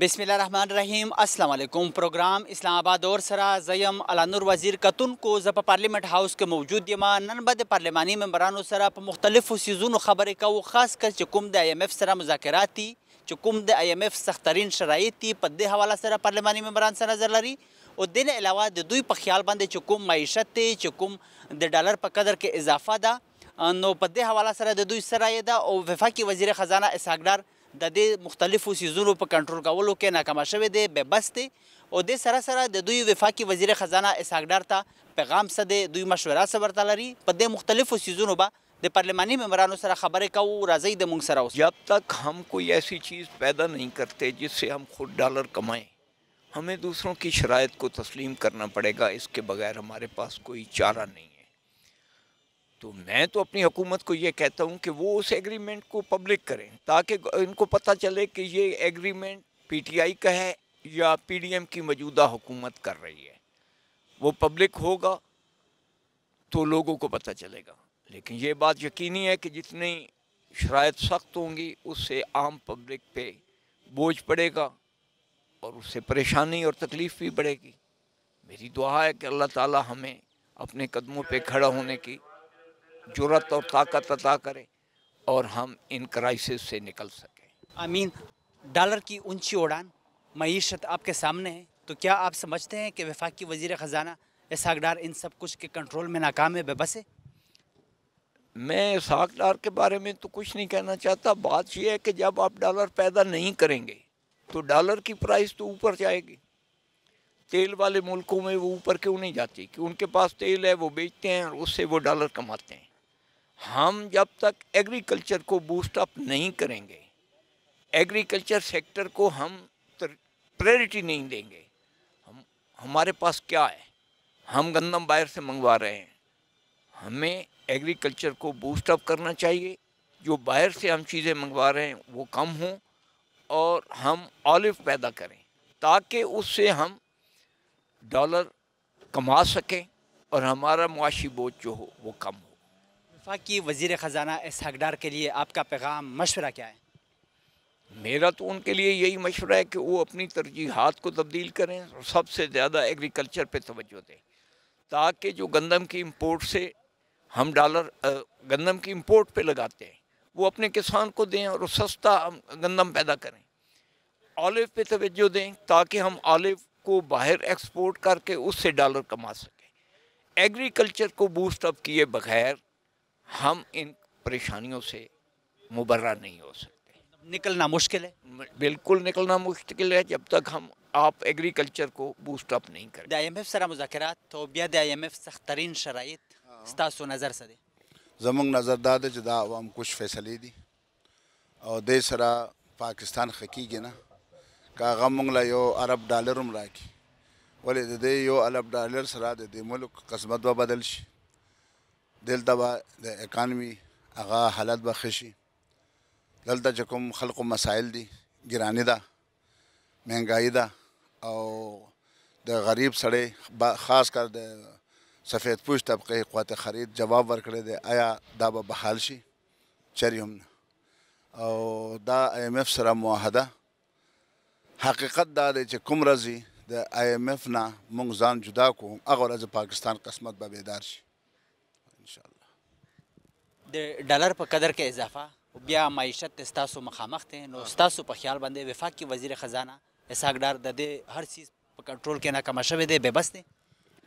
بسم الله الرحمن الرحیم السلام علیکم پروګرام اسلام آباد اور سره زیم الانور وزیر کتون کو ز په پارلیمنت هاوس کې موجود یم نن به د پارلماني ممبرانو سره په مختلفو سیزونو خبرې کوو خاص کر چې کوم د ائی ایم ایف سره مذاکرات دي چې کوم د ائی ایم ایف سخترین شرایط دي په دې حواله سره پارلماني ممبران سره نظر لري او دین علاوه د دوی په خیال باندې چې کوم معیشت دی چې کوم د ډالر په قدر کې اضافه ده نو په دې حواله سره د دوی سره یې ده او وفاقي وزیر خزانه اسحاق ډار د دې مختلفو سیزونو په کنټرول کولو کې ناکامه شوې دي به بسته او د سره سره د دوی وفاقي وزیر خزانه اسحاق ته پیغام څه دی دوی مشوره سره لري په دې مختلفو سیزونو به د پارलियामेंट्री मेंबरानों से खबरें का वो राजी दे मुंग सरा जब तक हम कोई ऐसी चीज़ पैदा नहीं करते जिससे हम खुद डॉलर कमाएं हमें दूसरों की शरात को तस्लीम करना पड़ेगा इसके बगैर हमारे पास कोई चारा नहीं तो मैं तो अपनी हुकूमत को ये कहता हूँ कि वो उस एग्रीमेंट को पब्लिक करें ताकि इनको पता चले कि ये एग्रीमेंट पीटीआई का है या पीडीएम की मौजूदा हुकूमत कर रही है वो पब्लिक होगा तो लोगों को पता चलेगा लेकिन ये बात यकीनी है कि जितनी शराय सख्त होंगी उससे आम पब्लिक पे बोझ पड़ेगा और उससे परेशानी और तकलीफ़ भी बढ़ेगी मेरी दुआ है कि अल्लाह ताला हमें अपने कदमों पे खड़ा होने की जरूरत और ताकत अदा करें और हम इन क्राइसिस से निकल सकें आमीन डॉलर की ऊंची उड़ान मीशत आपके सामने है तो क्या आप समझते हैं कि वफाक वजी ख़जाना ख़जाना डार इन सब कुछ के कंट्रोल में नाकाम है बेबस है मैं डार के बारे में तो कुछ नहीं कहना चाहता बात यह है कि जब आप डॉलर पैदा नहीं करेंगे तो डॉलर की प्राइस तो ऊपर जाएगी तेल वाले मुल्कों में वो ऊपर क्यों नहीं जाती कि उनके पास तेल है वो बेचते हैं और उससे वो डॉलर कमाते हैं हम जब तक एग्रीकल्चर को बूस्ट अप नहीं करेंगे एग्रीकल्चर सेक्टर को हम प्रायोरिटी नहीं देंगे हम हमारे पास क्या है हम गंदम बाहर से मंगवा रहे हैं हमें एग्रीकल्चर को बूस्ट अप करना चाहिए जो बाहर से हम चीज़ें मंगवा रहे हैं वो कम हों और हम ऑलिव पैदा करें ताकि उससे हम डॉलर कमा सकें और हमारा मुआशी बोझ जो हो वो कम हो वफाक वजी वजीर ख़जाना एस हकडार के लिए आपका पैगाम मशवरा क्या है मेरा तो उनके लिए यही मशवरा है कि वो अपनी तरजीहत को तब्दील करें और सबसे ज़्यादा एग्रीकल्चर पर तोज्जो दें ताकि जो गंदम की इम्पोर्ट से हम डॉलर गंदम की इम्पोर्ट पर लगाते हैं वो अपने किसान को दें और सस्ता गंदम पैदा करें ऑलिव पे तोज्जो दें ताकि हम ऑलिव को बाहर एक्सपोर्ट करके उससे डॉलर कमा सकें एग्रीकल्चर को बूस्टअप किए बगैर हम इन परेशानियों से मुबर्रा नहीं हो सकते निकलना मुश्किल है बिल्कुल निकलना मुश्किल है जब तक हम आप एग्रीकल्चर को बूस्ट अप नहीं करें د ایم ایف سره مذاکرات تو بیا د ایم ایف سخت ترين شرایط ستاسو نظر څه دي زمونږ نظر دا دی چې دا عوام کوش فیصلې دي او د سره پاکستان خکېږي نه کاغه مونږ له یو عرب ډالر هم راکې ولې د دې یو عرب ډالر سره د ملک قسمت به بدل شي دلته به د اکانومي هغه حالت به ښه شي دلته چې کوم خلکو مسایل دي ګرانی ده مهنګایي ده او د غریب سړی خاص کر د سفید پوش طبقه قوت خرید جواب ورکړی دی آیا دا به بحال شي چری هم نه او دا آی ایم اف سره معاهده حقیقت دا دی چې کوم رځي د آی ایم اف نه موږ ځان جدا کوم هغه ورځ پاکستان قسمت به بیدار شي د ډالر په قدر کې اضافه بیا معیشت ستاسو مخامخ ته نو ستاسو په خیال باندې وفاقي وزیر خزانه اسحاق ډار د دې هر چیز په کنټرول کې ناکام شوی دی بے بس دی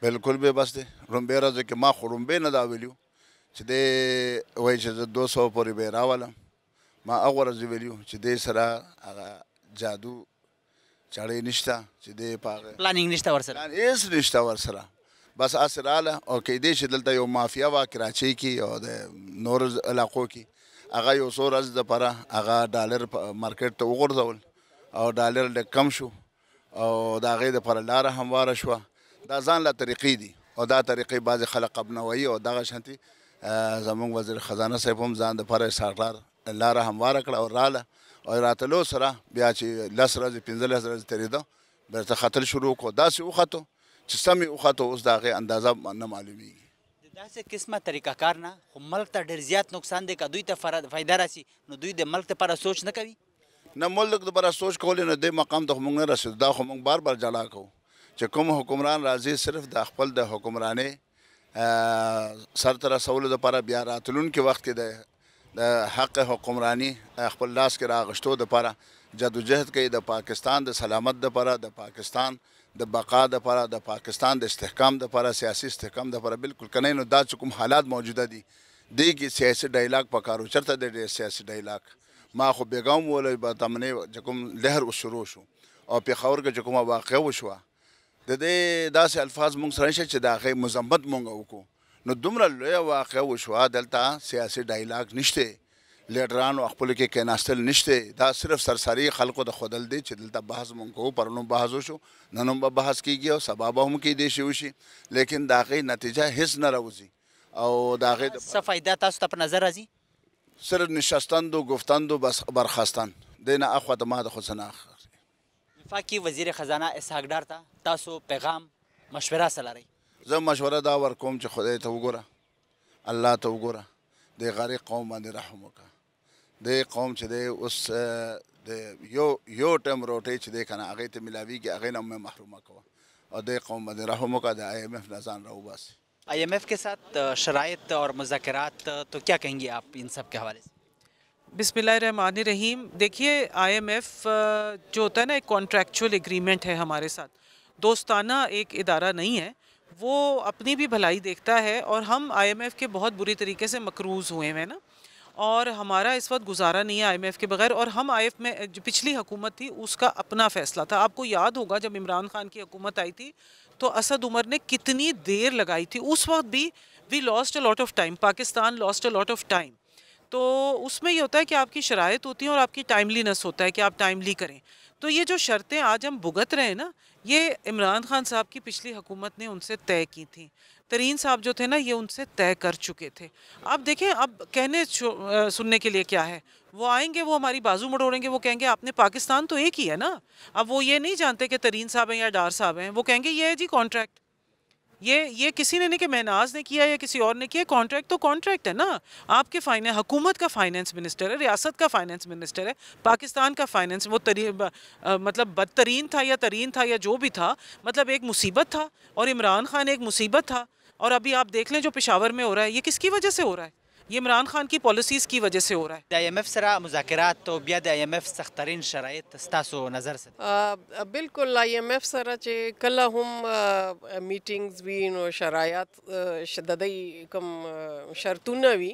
بالکل بے بس دی رومبه راځي کې ما خو رومبه نه دا ویلو چې د وای چې 200 پورې به راولم ما هغه راځي ویلو چې د سره هغه جادو چړې نشته چې د پاغه پلانینګ نشته ورسره هیڅ نشته ورسره بس اسراله او کې دې چې دلته یو مافیا وا کراچي کې او د نور علاقو کې هغه یو څو ورځې د پره هغه ډالر مارکیټ ته وغورځول او ډالر ډېر کم شو او دا غي د پره لار همواره شو دا ځان له طریقې دي او دا طریقې بعض خلک ابنوي او دغه شانتي زمونږ وزیر خزانه صاحب هم ځان د پره ساټلار لار همواره کړ او رااله او راتلو سره بیا چې لس ورځې پنځه لس ورځې تېرېده بیرته ختل شروع کړو داسې وختو چې سمې وخته اوس د هغې اندازه نه معلومیږي داسې قسمه طریقه کار نه خو ملک ته ډېر زیات نقصان دی که دوی ته فایده راسي نو دوی د ملک لپاره سوچ نه کوي نه ملک لپاره سوچ کولې نه دې مقام ته موږ نه رسېدو دا خو موږ بار بار جلا کوو چې کوم حکمران راځي صرف د خپل د حکمرانۍ سر ته رسولو دپاره بیا راتلونکي وخت کې د د حق حکمرانی خپل لاس کې راغشتو د لپاره جدوجہد کوي د پاکستان د سلامت لپاره د پاکستان د بقا د لپاره د پاکستان د استحکام د لپاره سیاسي استحکام د لپاره بالکل کنه نو دا کوم حالات موجوده دي دی کې سیاسي ډایلاګ پکارو چرته د سیاسي ډایلاګ ما خو بیګام ولې به تمنې کوم لهر شروع شو او پیښور کې کومه واقعه وشوه د دې داسې الفاظ مونږ سره شي چې دا غي مزمت مونږ وکړو نو دومره لوی واقعه وشوه دلته سیاسي ډایلاګ نشته لیډرانو خپل کې کیناستل نشته دا صرف سرسری خلکو د خودل دی چې دلته بحث مونږ کو پرونو بحث وشو نن هم بحث کیږي او سبب هم کې دي شي وشي لیکن دا غي نتیجه هیڅ نه راوځي او دا غي څه فائدہ تاسو ته په نظر راځي سر نشستند او گفتند او بس برخاستان دینه اخو د ما د خو سنا اخر وفاقي وزیر خزانه اسحاق ډار ته تاسو پیغام مشوره سره لري زه مشوره دا ورکوم چې خدای ته وګوره الله ته وګوره د غریق قوم باندې رحم وکړه د قوم چې دی اوس د یو یو ټیم روټي چې دی کنه هغه ته ملاویږي هغه نه محرومه کوه او د قوم باندې رحم وکړه د آی ایم اف نه ځان راوباسي आई एम के साथ शरात और मुजात तो क्या कहेंगे आप इन सब के हवाले से बिसमान रहीम देखिए आईएमएफ जो होता है ना एक कॉन्ट्रेक्चुअल एग्रीमेंट है हमारे साथ दोस्ताना एक इदारा नहीं है वो अपनी भी भलाई देखता है और हम आईएमएफ के बहुत बुरी तरीके से मकरूज़ हुए हैं ना और हमारा इस वक्त गुजारा नहीं है एफ के बगैर और हम एफ में जो पिछली हुकूमत थी उसका अपना फैसला था आपको याद होगा जब इमरान खान की हुकूमत आई थी तो असद उमर ने कितनी देर लगाई थी उस वक्त भी we lost a lot of time Pakistan lost a lot of time तो उसमें ये होता है कि आपकी शरात होती हैं और आपकी टाइमलीनेस होता है कि आप टाइमली करें तो ये जो शर्तें आज हम भुगत रहे हैं ना ये इमरान खान साहब की पिछली हुकूमत ने उनसे तय की थी तरीन साहब जो थे ना ये उनसे तय कर चुके थे अब देखें अब कहने सुनने के लिए क्या है वो आएंगे वो हमारी बाजू मडोड़ेंगे वो कहेंगे आपने पाकिस्तान तो एक ही है ना अब वो ये नहीं जानते कि तरीन साहब हैं या डार साहब हैं वो कहेंगे ये है जी कॉन्ट्रैक्ट ये ये किसी ने नहीं कि महनाज ने किया या किसी और ने किया कॉन्ट्रैक्ट तो कॉन्ट्रैक्ट है ना आपके फाइनें हुकूमत का फाइनेंस मिनिस्टर है रियासत का फाइनेंस मिनिस्टर है पाकिस्तान का फाइनेंस वो तरी आ, मतलब बदतरीन था या तरीन था या जो भी था मतलब एक मुसीबत था और इमरान खान एक मुसीबत था और अभी आप देख लें जो पिशावर में हो रहा है ये किसकी वजह से हो रहा है ये इमरान खान की पॉलिसीज़ की वजह से हो रहा है आई एम एफ सरा मुजात तो बिया आई एम एफ सख्त तरीन शरात नज़र से आ, बिल्कुल आई एम एफ सरा चे कल हम मीटिंग्स भी नो शरात शदई कम शर्तुन भी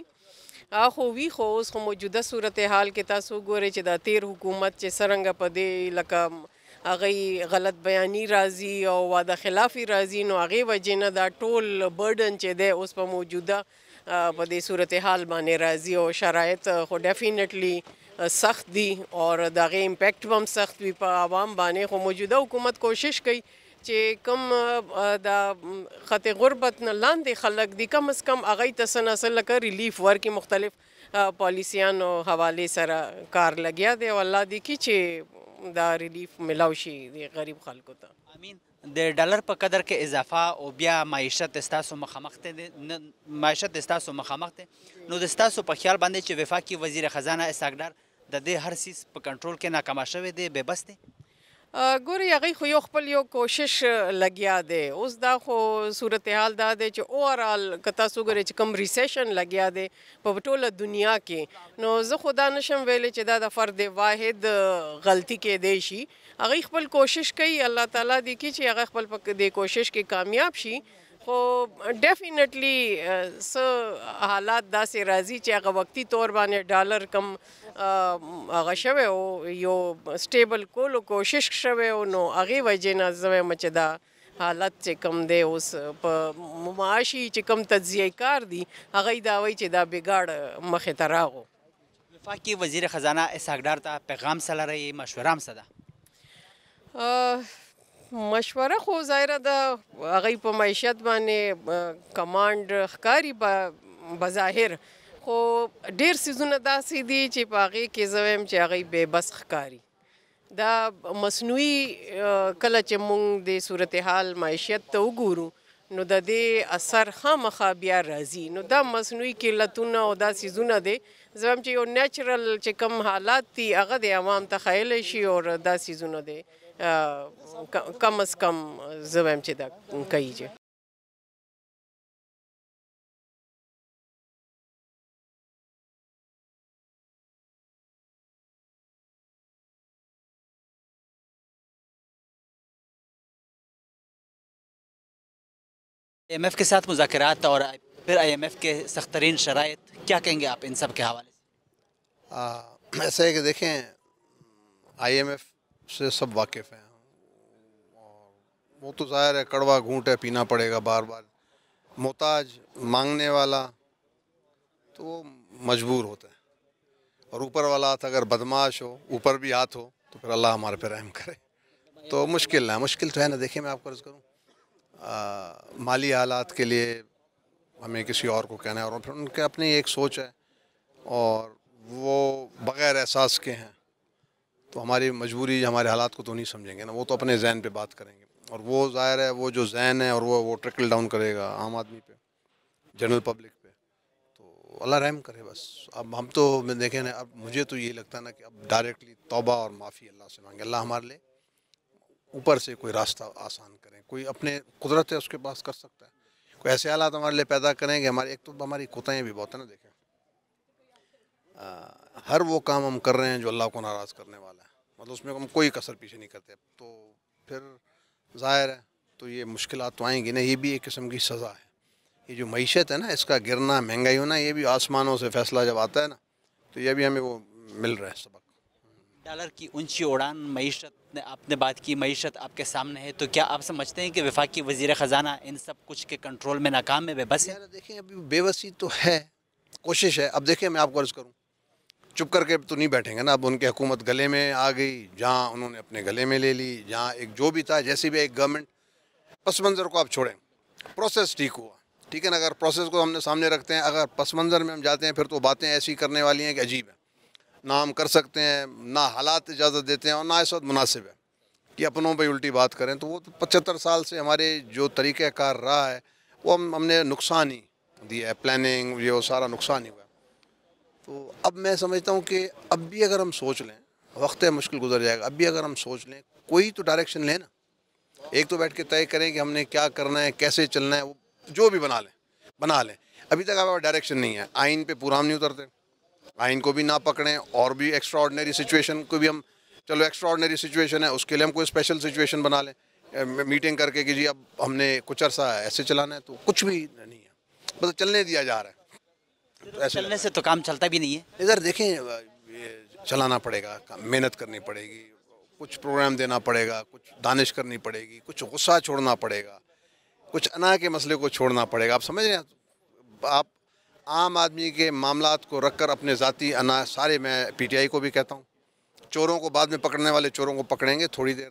आखो वी खो خو मौजूदा सूरत हाल के کې गोरे ګورئ तेर हुकूमत चे सरंग पदे लकम هغه غلط بیانې راځي او واده خلافی راځي نو هغه وجنه دا ټول برډن چې دی اوس په موجوده په دې صورتحال باندې راځي او شرایط خو ډیفینټلی سخت دي او دغه امپیکټ هم سخت وي په عوام باندې خو موجوده حکومت کوشش کوي چې کم د خط غربت نه لاندې خلک دي کم از کم هغه تسنسل لکه ریلیف ورکې مختلف پالیسیانو حواله سره کار لګیا دی او الله دې کی چې دا ریلیف ملاو شي د غریب خلکو ته امين د ډالر په قدر کې اضافه او بیا معیشت استاسو مخامخ ته معیشت استاسو مخامخ ته نو د استاسو په خیال باندې چې وفاقي وزیر خزانه اساګدار د دې هر سیس په کنټرول کې ناکام شوی دی به بس دی ګوري هغه خو یو خپل یو کوشش لګیا دی اوس دا خو صورتحال دا دی چې اوورال کتا سوګره چې کم ریسیشن لګیا دی په ټوله دنیا کې نو زه خدا نشم ویلې چې دا د فرد واحد غلطي کې دی شي هغه خپل کوشش کوي الله تعالی دی کې چې هغه خپل په دې کوشش کې کامیاب شي خو ډیفینټلی س حالات داسې راځي چې هغه وقتی تور باندې ډالر کم هغه شوه او یو سټیبل کولو کوشش شوه او نو هغه وجه نه زموږ مچدا حالت چې کم دی اوس په معاشي چې کم تجزیه کار دی هغه دا وایي چې دا بیګاړ مخه ته راغو وفاقي وزیر خزانه اسحاق ډار ته پیغام سره مشوره هم سده مشوره خو ظاهره د هغه په معیشت باندې کمانډ خکاری په بظاهر خو ډیر سيزونه داسې دي چې په هغه کې زویم چې هغه به بس خکاری دا مصنوعي کله چې مونږ د صورتحال معیشت ته وګورو نو د دې اثر خامخا بیا راځي نو دا مصنوعي قلتونه او دا سيزونه دي زویم چې یو نېچرل چې کم حالات دي هغه د عوام تخیل شي او دا سيزونه دي कम अज कम जवैमचे दाक जे एम एफ के साथ मुजात और फिर आई एम एफ के सख्त तरीन शराइ क्या कहेंगे आप इन सब के हवाले से ऐसा है कि देखें आई एम एफ से सब वाकिफ़ हैं और वो तो ज़ाहिर है कड़वा घूट है पीना पड़ेगा बार बार मोहताज मांगने वाला तो वो मजबूर होता है और ऊपर वाला हाथ अगर बदमाश हो ऊपर भी हाथ हो तो फिर अल्लाह हमारे पे रहम करे तो मुश्किल है मुश्किल तो है ना देखिए मैं आपको रज़ करूँ माली हालात के लिए हमें किसी और को कहना है और फिर उनके अपनी एक सोच है और वो बग़ैर एहसास के हैं तो हमारी मजबूरी हमारे हालात को तो नहीं समझेंगे ना वो तो अपने जहन पे बात करेंगे और वो ज़ाहिर है वो जो जहन है और वो वो ट्रिकल डाउन करेगा आम आदमी पे जनरल पब्लिक पे तो अल्लाह रहम करे बस अब हम तो देखें ना अब मुझे तो ये लगता है ना कि अब डायरेक्टली तोबा और माफ़ी अल्लाह से मांगे अल्लाह हमारे लिए ऊपर से कोई रास्ता आसान करें कोई अपने कुदरत है उसके पास कर सकता है कोई ऐसे हालात हमारे लिए पैदा करेंगे हमारे एक तो हमारी कोताहें भी बहुत है ना देखें आ, हर वो काम हम कर रहे हैं जो अल्लाह को नाराज़ करने वाला है मतलब उसमें हम कोई कसर पीछे नहीं करते तो फिर ज़ाहिर है तो ये मुश्किल तो आएंगी ना ये भी एक किस्म की सज़ा है ये जो मीशत है ना इसका गिरना महंगाई होना ये भी आसमानों से फैसला जब आता है ना तो ये भी हमें वो मिल रहा है सबक डॉलर की ऊंची उड़ान मीशत ने आपने बात की मीशत आपके सामने है तो क्या आप समझते हैं कि विफाक़ी वजी ख़जाना इन सब कुछ के कंट्रोल में नाकाम है बेबस है देखें अभी बेबसी तो है कोशिश है अब देखिए मैं आपको अर्ज़ करूँ चुप करके तो नहीं बैठेंगे ना अब उनकी हुकूमत गले में आ गई जहाँ उन्होंने अपने गले में ले ली जहाँ एक जो भी था जैसी भी एक गवर्नमेंट पस मंज़र को आप छोड़ें प्रोसेस ठीक हुआ ठीक है ना अगर प्रोसेस को हमने सामने रखते हैं अगर पस मंज़र में हम जाते हैं फिर तो बातें ऐसी करने वाली हैं कि अजीब है ना हम कर सकते हैं ना हालात इजाज़त देते हैं और ना इस वक्त मुनासिब है कि अपनों पर उल्टी बात करें तो वो तो पचहत्तर साल से हमारे जो तरीक़ार रहा है वो हम हमने नुकसान ही दिया है प्लानिंग ये वो सारा नुकसान ही हुआ तो अब मैं समझता हूँ कि अब भी अगर हम सोच लें वक्त है मुश्किल गुजर जाएगा अब भी अगर हम सोच लें कोई तो डायरेक्शन लें ना एक तो बैठ के तय करें कि हमने क्या करना है कैसे चलना है वो जो भी बना लें बना लें अभी तक आपका डायरेक्शन नहीं है आइन पे पूरा हम नहीं उतरते आइन को भी ना पकड़ें और भी एक्स्ट्रा ऑर्डनरी सिचुएशन को भी हम चलो एक्स्ट्रा सिचुएशन है उसके लिए हम कोई स्पेशल सिचुएशन बना लें मीटिंग करके कि जी अब हमने कुछ अरसा ऐसे चलाना है तो कुछ भी नहीं है बस मतलब चलने दिया जा रहा है चलने से तो काम चलता भी नहीं है इधर देखें चलाना पड़ेगा मेहनत करनी पड़ेगी कुछ प्रोग्राम देना पड़ेगा कुछ दानिश करनी पड़ेगी कुछ गुस्सा छोड़ना पड़ेगा कुछ अना के मसले को छोड़ना पड़ेगा आप समझ रहे हैं आप आम आदमी के मामला को रख कर अपने जाति अना सारे मैं पीटीआई को भी कहता हूँ चोरों को बाद में पकड़ने वाले चोरों को पकड़ेंगे थोड़ी देर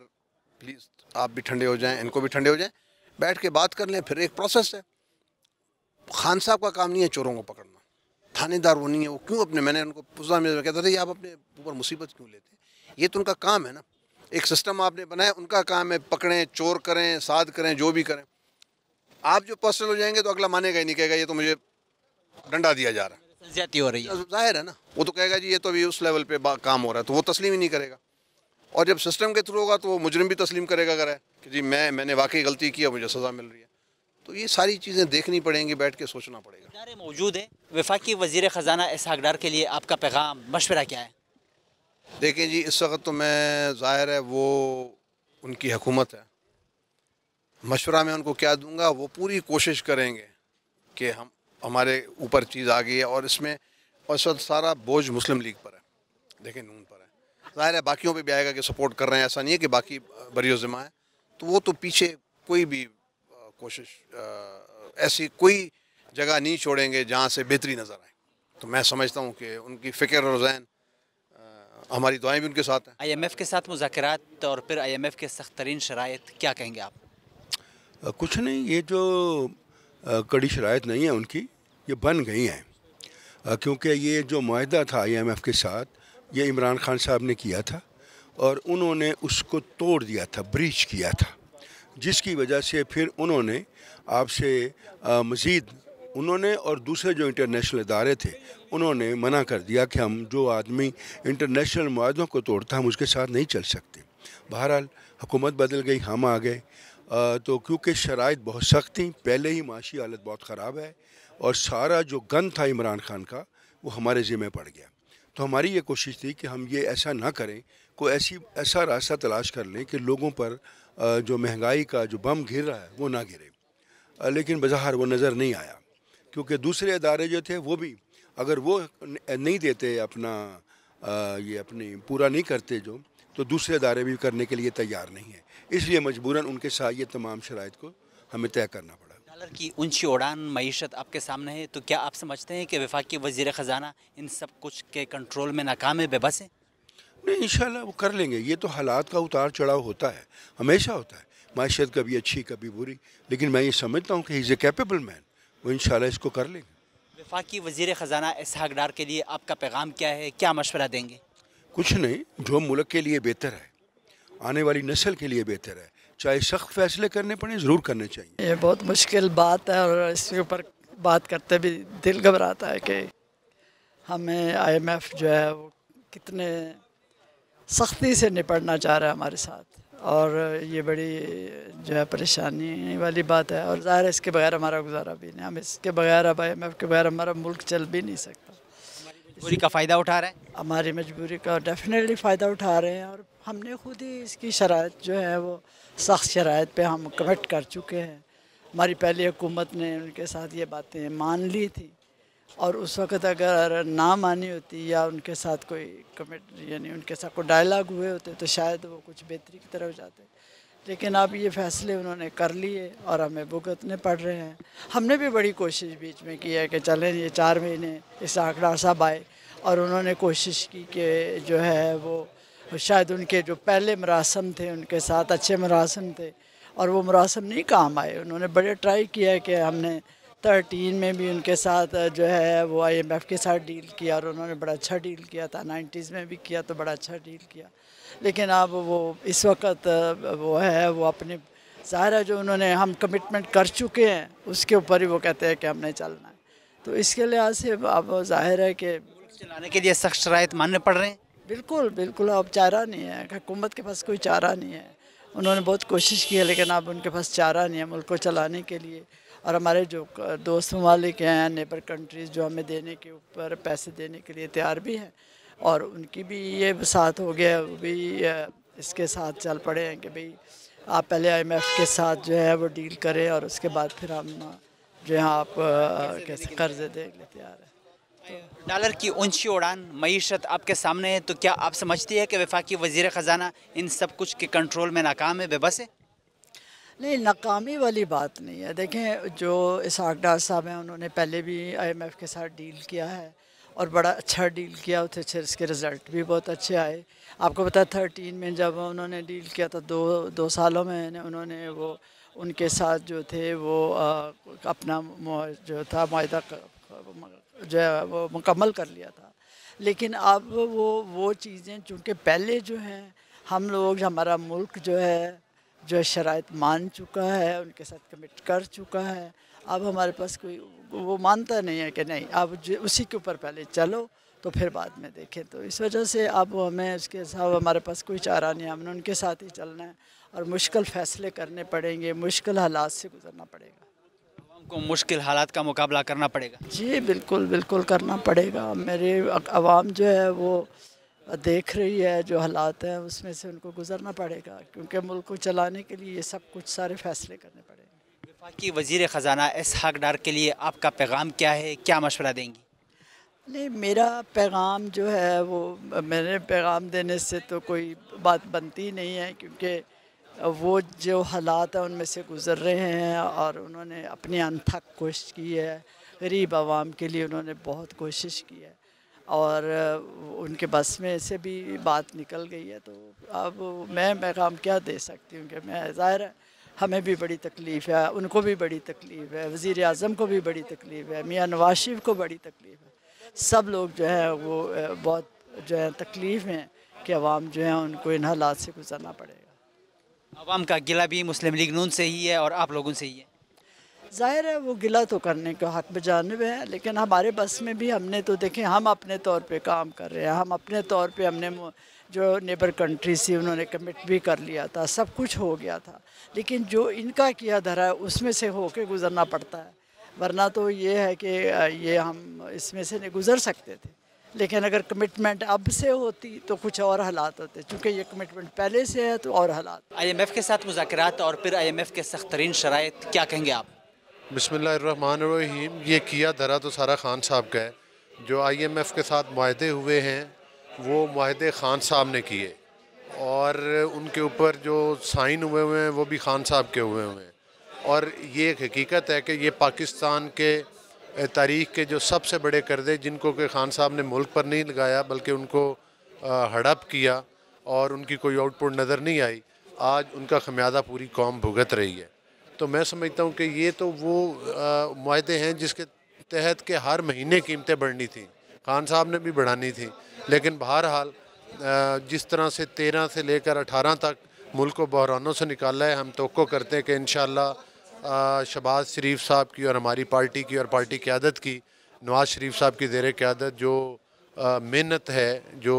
प्लीज़ आप भी ठंडे हो जाएं इनको भी ठंडे हो जाएं बैठ के बात कर लें फिर एक प्रोसेस है खान साहब का काम नहीं है चोरों को पकड़ना थानेदार वो नहीं है वो क्यों अपने मैंने उनको पूछा में कहता था ये आप अपने ऊपर मुसीबत क्यों लेते ये तो उनका काम है ना एक सिस्टम आपने बनाया उनका काम है पकड़ें चोर करें साध करें जो भी करें आप जो पर्सनल हो जाएंगे तो अगला मानेगा ही नहीं कहेगा ये तो मुझे डंडा दिया जा रहा है ज्यादा हो रही है तो जाहिर है ना वो तो कहेगा जी ये तो अभी उस लेवल पे काम हो रहा है तो वो तस्लीम ही नहीं करेगा और जब सिस्टम के थ्रू होगा तो वो मुजरिम भी तस्लीम करेगा अगर है कि जी मैं मैंने वाकई गलती की है मुझे सज़ा मिल रही है तो ये सारी चीज़ें देखनी पड़ेंगी बैठ के सोचना पड़ेगा मौजूद है वफाकी वजी ख़जाना इसहाक के लिए आपका पैगाम मशवरा क्या है देखें जी इस वक्त तो मैं ज़ाहिर है वो उनकी हुकूमत है मशवरा मैं उनको क्या दूंगा वो पूरी कोशिश करेंगे कि हम हमारे ऊपर चीज़ आ गई है और इसमें और इस वक्त सारा बोझ मुस्लिम लीग पर है देखें नून पर है ज़ाहिर है बाकियों पे भी आएगा कि सपोर्ट कर रहे हैं ऐसा नहीं है कि बाकी बरी जमा है तो वो तो पीछे कोई भी कोशिश ऐसी कोई जगह नहीं छोड़ेंगे जहाँ से बेहतरी नज़र आए तो मैं समझता हूँ कि उनकी फ़िक्र रुझान हमारी दुआएं भी उनके साथ हैं आई एम एफ़ के साथ मुजात और फिर आई एम एफ़ के सख्त तरीन शराय क्या कहेंगे आप कुछ नहीं ये जो कड़ी शराय नहीं है उनकी ये बन गई हैं क्योंकि ये जो माहा था आई एम एफ़ के साथ ये इमरान खान साहब ने किया था और उन्होंने उसको तोड़ दिया था ब्रीच किया था जिसकी वजह से फिर उन्होंने आपसे मज़ीद उन्होंने और दूसरे जो इंटरनेशनल इदारे थे उन्होंने मना कर दिया कि हम जो आदमी इंटरनेशनल माहों को तोड़ता हम उसके साथ नहीं चल सकते बहरहाल हुकूमत बदल गई हम आ गए तो क्योंकि शराइ बहुत सख्त थी पहले ही माशी हालत बहुत ख़राब है और सारा जो गन था इमरान खान का वो हमारे ज़िम्मे पड़ गया तो हमारी ये कोशिश थी कि हम ये ऐसा ना करें कोई ऐसी ऐसा रास्ता तलाश कर लें कि लोगों पर जो महंगाई का जो बम घिर रहा है वो ना घिरे लेकिन बाजार वो नज़र नहीं आया क्योंकि दूसरे अदारे जो थे वो भी अगर वो नहीं देते अपना ये अपनी पूरा नहीं करते जो तो दूसरे अदारे भी करने के लिए तैयार नहीं है इसलिए मजबूरन उनके साथ ये तमाम शराइ को हमें तय करना पड़ा डॉलर की ऊंची उड़ान मीशत आपके सामने है तो क्या आप समझते हैं कि विफाक वजीर ख़जाना इन सब कुछ के कंट्रोल में नाकाम है बेबस है नहीं इन वो कर लेंगे ये तो हालात का उतार चढ़ाव होता है हमेशा होता है माशियत कभी अच्छी कभी बुरी लेकिन मैं ये समझता हूँ कि इज़ ए कैपेबल मैन वो इन इसको कर लेंगे वफाकी वजीर ख़जाना इसहाक डार के लिए आपका पैगाम क्या है क्या मशवरा देंगे कुछ नहीं जो मुल्क के लिए बेहतर है आने वाली नस्ल के लिए बेहतर है चाहे सख्त फैसले करने पड़े ज़रूर करने चाहिए ये बहुत मुश्किल बात है और इसके ऊपर बात करते भी दिल घबराता है कि हमें आई जो है वो कितने सख्ती से निपटना चाह रहा है हमारे साथ और ये बड़ी जो है परेशानी वाली बात है और ज़ाहिर है इसके बगैर हमारा गुजारा भी नहीं हम इसके बगैर अब आई के बगैर हमारा मुल्क चल भी नहीं सकता मजबूरी का फ़ायदा उठा रहे हैं हमारी मजबूरी का डेफिनेटली फ़ायदा उठा रहे हैं और हमने खुद ही इसकी शराय जो है वो सख्त शराइ पर हम कमिट कर चुके हैं हमारी पहली हुकूमत ने उनके साथ ये बातें मान ली थी और उस वक्त अगर ना मानी होती या उनके साथ कोई कमेंट यानी उनके साथ कोई डायलॉग हुए होते तो शायद वो कुछ बेहतरी की तरफ जाते लेकिन अब ये फैसले उन्होंने कर लिए और हमें भुगतने पड़ रहे हैं हमने भी बड़ी कोशिश बीच में की है कि चलें ये चार महीने इस आंकड़ा साहब आए और उन्होंने कोशिश की कि जो है वो शायद उनके जो पहले मरासम थे उनके साथ अच्छे मरासम थे और वो मरासम नहीं काम आए उन्होंने बड़े ट्राई किया कि हमने थर्टीन में भी उनके साथ जो है वो आई के साथ डील किया और उन्होंने बड़ा अच्छा डील किया था नाइन्टीज़ में भी किया तो बड़ा अच्छा डील किया लेकिन अब वो इस वक्त वो है वो अपने ज़ाहिर है जो उन्होंने हम कमिटमेंट कर चुके हैं उसके ऊपर ही वो कहते हैं कि हमने चलना है तो इसके लिहाज से अब जाहिर है कि चलाने के लिए सख्त शरात मानने पड़ रहे हैं बिल्कुल बिल्कुल अब चारा नहीं है हुकूमत के पास कोई चारा नहीं है उन्होंने बहुत कोशिश की है लेकिन अब उनके पास चारा नहीं है मुल्क को चलाने के लिए और हमारे जो दोस्त ममालिक हैं नेबर कंट्रीज़ जो हमें देने के ऊपर पैसे देने के लिए तैयार भी हैं और उनकी भी ये साथ हो गया वो भी इसके साथ चल पड़े हैं कि भाई आप पहले आईएमएफ के साथ जो है वो डील करें और उसके बाद फिर हम जो है आप कैसे कर्ज देंगे तैयार है तो डॉलर की ऊंची उड़ान मीशत आपके सामने है तो क्या आप समझती है कि वफाकी वजीर ख़जाना इन सब कुछ के कंट्रोल में नाकाम है बेबस है नहीं नाकामी वाली बात नहीं है देखें जो इसहाक डार साहब हैं उन्होंने पहले भी आईएमएफ के साथ डील किया है और बड़ा अच्छा डील किया उसे अच्छे इसके रिज़ल्ट भी बहुत अच्छे आए आपको पता थर्टीन में जब उन्होंने डील किया था दो दो सालों में उन्होंने वो उनके साथ जो थे वो आ, अपना जो था माहा जो है वो मुकम्मल कर लिया था लेकिन अब वो वो चीज़ें चूँकि पहले जो हैं हम लोग हमारा मुल्क जो है जो शरात मान चुका है उनके साथ कमिट कर चुका है अब हमारे पास कोई वो मानता नहीं है कि नहीं आप उसी के ऊपर पहले चलो तो फिर बाद में देखें तो इस वजह से अब हमें उसके साथ हमारे पास कोई चारा नहीं है हमने उनके साथ ही चलना है और मुश्किल फ़ैसले करने पड़ेंगे मुश्किल हालात से गुजरना पड़ेगा को मुश्किल हालात का मुकाबला करना पड़ेगा जी बिल्कुल बिल्कुल करना पड़ेगा मेरे अवाम जो है वो देख रही है जो हालात हैं उसमें से उनको गुजरना पड़ेगा क्योंकि मुल्क को चलाने के लिए ये सब कुछ सारे फैसले करने पड़ेंगे विफाकी वजीर ख़जाना एस हाक डार के लिए आपका पैगाम क्या है क्या मशवरा देंगी नहीं मेरा पैगाम जो है वो मेरे पैगाम देने से तो कोई बात बनती नहीं है क्योंकि वो जो हालात हैं उनमें से गुज़र रहे हैं और उन्होंने अपनी अनथक कोशिश की है गरीब आवाम के लिए उन्होंने बहुत कोशिश की है और उनके बस में से भी बात निकल गई है तो अब मैं पैगाम क्या दे सकती हूँ कि मैं ज़ाहिर है हमें भी बड़ी तकलीफ़ है उनको भी बड़ी तकलीफ़ है वज़ी अजम को भी बड़ी तकलीफ़ है मियाँ नवाज शरीफ को बड़ी तकलीफ़ है सब लोग जो है वो बहुत जो है तकलीफ़ हैं कि आवाम जो है उनको इन हालात से गुजरना पड़ेगा आवाम का गिला भी मुस्लिम लीग नून से ही है और आप लोगों से ही है ज़ाहिर है वो गिला तो करने के हक में बजानब है लेकिन हमारे बस में भी हमने तो देखें हम अपने तौर पे काम कर रहे हैं हम अपने तौर पे हमने जो नेबर कंट्री से उन्होंने कमिट भी कर लिया था सब कुछ हो गया था लेकिन जो इनका किया धरा है उसमें से होके गुजरना पड़ता है वरना तो ये है कि ये हम इसमें से नहीं गुजर सकते थे लेकिन अगर कमिटमेंट अब से होती तो कुछ और हालात होते चूँकि ये कमिटमेंट पहले से है तो और हालात आई एम एफ़ के साथ मुजाकर और फिर आई एम एफ़ के सख्त तरीन शराइ क्या कहेंगे आप बसमीम ये किया धरा तो सारा खान साहब का है जो आईएमएफ के साथ माहदे हुए हैं वो माहदे खान साहब ने किए और उनके ऊपर जो साइन हुए हुए हैं वो भी खान साहब के हुए हुए हैं और ये एक हकीकत है कि ये पाकिस्तान के तारीख के जो सबसे बड़े करदे जिनको कि खान साहब ने मुल्क पर नहीं लगाया बल्कि उनको हड़प किया और उनकी कोई आउटपुट नज़र नहीं आई आज उनका खमियाजा पूरी कौम भुगत रही है तो मैं समझता हूँ कि ये तो वो माहे हैं जिसके तहत के हर महीने कीमतें बढ़नी थी खान साहब ने भी बढ़ानी थी लेकिन बहरहाल जिस तरह से तेरह से लेकर अठारह तक मुल्क को बहरानों से निकाला है हम तो करते हैं कि इन शबाज शरीफ साहब की और हमारी पार्टी की और पार्टी क्यादत की नवाज शरीफ साहब की जेर क्यादत जो मेहनत है जो